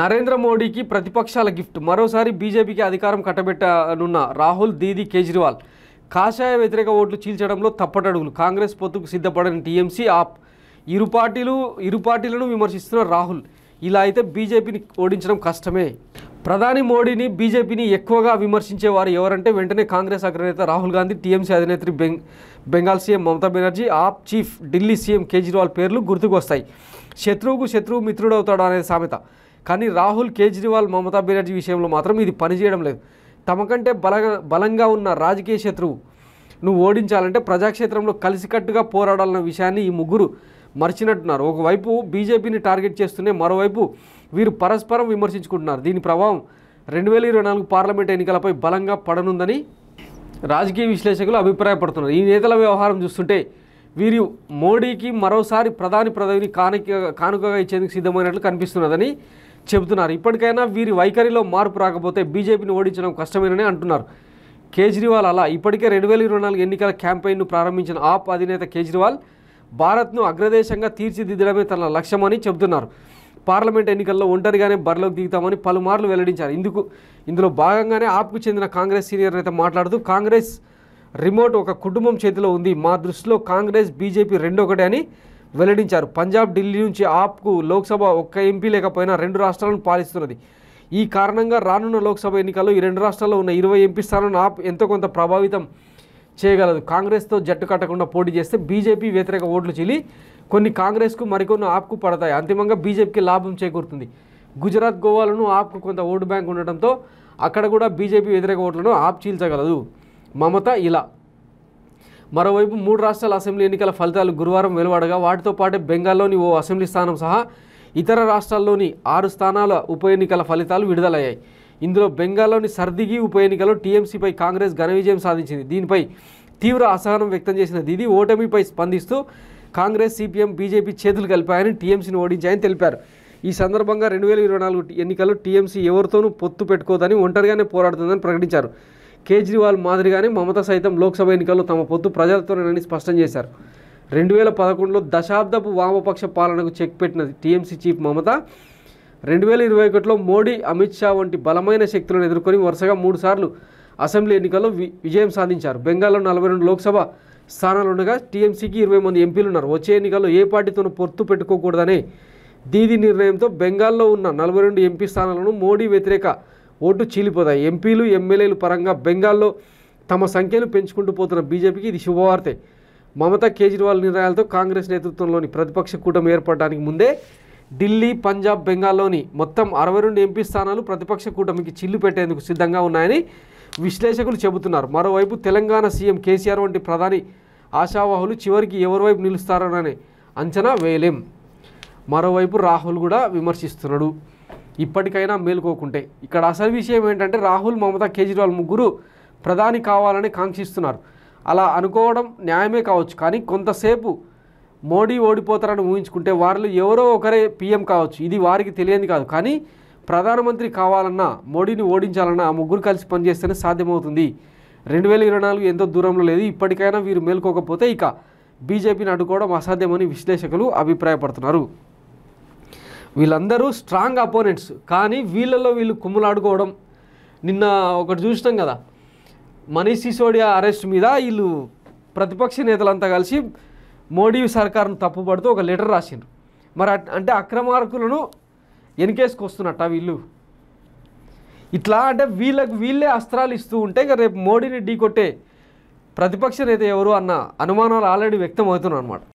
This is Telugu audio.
నరేంద్ర మోడీకి ప్రతిపక్షాల గిఫ్ట్ మరోసారి బీజేపీకి అధికారం కట్టబెట్టనున్న రాహుల్ దీది కేజ్రీవాల్ కాషాయ వ్యతిరేక ఓట్లు చీల్చడంలో తప్పటడుగులు కాంగ్రెస్ పొత్తుకు సిద్ధపడని టీఎంసీ ఆప్ ఇరు పార్టీలు ఇరు పార్టీలను విమర్శిస్తున్న రాహుల్ ఇలా అయితే బీజేపీని ఓడించడం కష్టమే ప్రధాని మోడీని బీజేపీని ఎక్కువగా విమర్శించే వారు ఎవరంటే వెంటనే కాంగ్రెస్ అగ్రనేత రాహుల్ గాంధీ టీఎంసీ అధినేత్రి బెంగ్ Bengal CM Mamata Banerjee AAP chief Delhi CM Kejriwal పేర్లు గుర్తుకొస్తాయి శత్రువుకు శత్రువు మిత్రుడవుతాడు అనేది సామెత కానీ రాహుల్ కేజ్రీవాల్ మమతా బెనర్జీ విషయంలో మాత్రం ఇది పనిచేయడం లేదు తమకంటే బల బలంగా ఉన్న రాజకీయ శత్రువు నువ్వు ఓడించాలంటే ప్రజాక్షేత్రంలో కలిసికట్టుగా పోరాడాలన్న విషయాన్ని ఈ ముగ్గురు మర్చినట్టున్నారు ఒకవైపు బీజేపీని టార్గెట్ చేస్తూనే మరోవైపు వీరు పరస్పరం విమర్శించుకుంటున్నారు దీని ప్రభావం రెండు వేల ఇరవై నాలుగు పార్లమెంట్ ఎన్నికలపై బలంగా పడనుందని రాజకీయ విశ్లేషకులు అభిప్రాయపడుతున్నారు ఈ నేతల వ్యవహారం చూస్తుంటే వీరు మోడీకి మరోసారి ప్రధాని పదవిని కానుక కానుకగా ఇచ్చేందుకు సిద్ధమైనట్లు కనిపిస్తున్నదని చెబుతున్నారు ఇప్పటికైనా వీరి వైఖరిలో మార్పు రాకపోతే బీజేపీని ఓడించడం కష్టమేనని అంటున్నారు కేజ్రీవాల్ అలా ఇప్పటికే రెండు వేల ఇరవై నాలుగు ఎన్నికల క్యాంపెయిన్ను ప్రారంభించిన ఆప్ అధినేత కేజ్రీవాల్ భారత్ను అగ్రదేశంగా తీర్చిదిద్దడమే తన లక్ష్యమని చెబుతున్నారు పార్లమెంట్ ఎన్నికల్లో ఒంటరిగానే బరిలోకి దిగుతామని పలుమార్లు వెల్లడించారు ఇందుకు ఇందులో భాగంగానే ఆప్కు చెందిన కాంగ్రెస్ సీనియర్ నేత మాట్లాడుతూ కాంగ్రెస్ రిమోట్ ఒక కుటుంబం చేతిలో ఉంది మా దృష్టిలో కాంగ్రెస్ బీజేపీ రెండొకటే అని వెల్లడించారు పంజాబ్ ఢిల్లీ నుంచి ఆప్కు లోక్సభ ఒక్క ఎంపీ లేకపోయినా రెండు రాష్ట్రాలను పాలిస్తున్నది ఈ కారణంగా రానున్న లోక్సభ ఎన్నికల్లో ఈ రెండు రాష్ట్రాల్లో ఉన్న ఇరవై ఎంపీ స్థానాలను ఆప్ ఎంతో కొంత ప్రభావితం చేయగలదు కాంగ్రెస్తో జట్టు కట్టకుండా పోటీ చేస్తే బీజేపీ వ్యతిరేక ఓట్లు చెల్లి కొన్ని కాంగ్రెస్కు మరికొన్ని ఆప్కు పడతాయి అంతిమంగా బీజేపీకి లాభం చేకూరుతుంది గుజరాత్ గోవాలను ఆప్కు కొంత ఓటు బ్యాంక్ ఉండటంతో అక్కడ కూడా బీజేపీ వ్యతిరేక ఓట్లను ఆప్ చీల్చగలదు మమత ఇలా మరోవైపు మూడు రాష్ట్రాల అసెంబ్లీ ఎన్నికల ఫలితాలు గురువారం వెలువడగా వాటితో పాటే బెంగాల్లోని ఓ అసెంబ్లీ స్థానం సహా ఇతర రాష్ట్రాల్లోని ఆరు స్థానాల ఉప ఎన్నికల ఫలితాలు విడుదలయ్యాయి ఇందులో బెంగాల్లోని సర్దిగి ఉప ఎన్నికలో టీఎంసీపై కాంగ్రెస్ ఘన విజయం సాధించింది దీనిపై తీవ్ర అసహనం వ్యక్తం చేసిన దీది ఓటమిపై స్పందిస్తూ కాంగ్రెస్ సిపిఎం బీజేపీ చేతులు కలిపాయని టీఎంసీని ఓడించాయని తెలిపారు ఈ సందర్భంగా రెండు వేల ఇరవై నాలుగు ఎన్నికల్లో టీఎంసీ ఎవరితోనూ పొత్తు పెట్టుకోదని ఒంటరిగానే పోరాడుతుందని ప్రకటించారు కేజ్రీవాల్ మాదిరిగానే మమత సైతం లోక్సభ ఎన్నికల్లో తమ పొత్తు ప్రజలతోనేనని స్పష్టం చేశారు రెండు వేల పదకొండులో దశాబ్దపు వామపక్ష పాలనకు చెక్ పెట్టిన టీఎంసీ చీఫ్ మమత రెండు వేల ఇరవై ఒకటిలో మోడీ అమిత్ షా వంటి బలమైన శక్తులను ఎదుర్కొని వరుసగా మూడుసార్లు అసెంబ్లీ ఎన్నికల్లో విజయం సాధించారు బెంగాల్లో నలభై రెండు లోక్సభ స్థానాలు ఉండగా టీఎంసీకి ఇరవై మంది ఎంపీలు ఉన్నారు వచ్చే ఎన్నికల్లో ఏ పార్టీతోనూ పొత్తు పెట్టుకోకూడదనే దీది నిర్ణయంతో బెంగాల్లో ఉన్న నలభై రెండు ఎంపీ స్థానాలను మోడీ వ్యతిరేక ఓటు చీలిపోతాయి ఎంపీలు ఎమ్మెల్యేలు పరంగా బెంగాల్లో తమ సంఖ్యను పెంచుకుంటూ పోతున్న బీజేపీకి ఇది శుభవార్తే మమతా కేజ్రీవాల్ నిర్ణయాలతో కాంగ్రెస్ నేతృత్వంలోని ప్రతిపక్ష కూటమి ఏర్పడడానికి ముందే ఢిల్లీ పంజాబ్ బెంగాల్లోని మొత్తం అరవై రెండు ఎంపీ స్థానాలు ప్రతిపక్ష కూటమికి చిల్లు పెట్టేందుకు సిద్ధంగా ఉన్నాయని విశ్లేషకులు చెబుతున్నారు మరోవైపు తెలంగాణ సీఎం కేసీఆర్ వంటి ప్రధాని ఆశావాహులు చివరికి ఎవరి వైపు అంచనా వేయలేం మరోవైపు రాహుల్ కూడా విమర్శిస్తున్నాడు ఇప్పటికైనా మేలుకోకుంటే ఇక్కడ అసలు విషయం ఏంటంటే రాహుల్ మమతా కేజ్రీవాల్ ముగ్గురు ప్రధాని కావాలని కాంక్షిస్తున్నారు అలా అనుకోవడం న్యాయమే కావచ్చు కానీ కొంతసేపు మోడీ ఓడిపోతారని ఊహించుకుంటే వారిలో ఎవరో ఒకరే పీఎం కావచ్చు ఇది వారికి తెలియని కాదు కానీ ప్రధానమంత్రి కావాలన్నా మోడీని ఓడించాలన్నా ఆ ముగ్గురు కలిసి పనిచేస్తేనే సాధ్యమవుతుంది రెండు వేల ఇరవై నాలుగు ఎంతో దూరంలో లేదు ఇప్పటికైనా వీరు మేల్కోకపోతే ఇక బీజేపీని అడ్డుకోవడం అసాధ్యమని విశ్లేషకులు అభిప్రాయపడుతున్నారు వీళ్ళందరూ స్ట్రాంగ్ అపోనెంట్స్ కానీ వీళ్ళలో వీళ్ళు కుమ్ములాడుకోవడం నిన్న ఒకటి చూసినాం కదా మనీష్ సిసోడియా అరెస్ట్ మీద వీళ్ళు ప్రతిపక్ష నేతలంతా కలిసి మోడీ సర్కార్ను తప్పుపడుతూ ఒక లెటర్ రాసిండ్రు మరి అంటే అక్రమార్కులను వెనకేసుకొస్తున్నట్ట వీళ్ళు ఇట్లా అంటే వీళ్ళకు వీళ్ళే అస్త్రాలు ఇస్తూ ఉంటే ఇక రేపు మోడీని ఢీకొట్టే ప్రతిపక్ష నేత ఎవరు అన్న అనుమానాలు ఆల్రెడీ వ్యక్తం అవుతున్నాయి అన్నమాట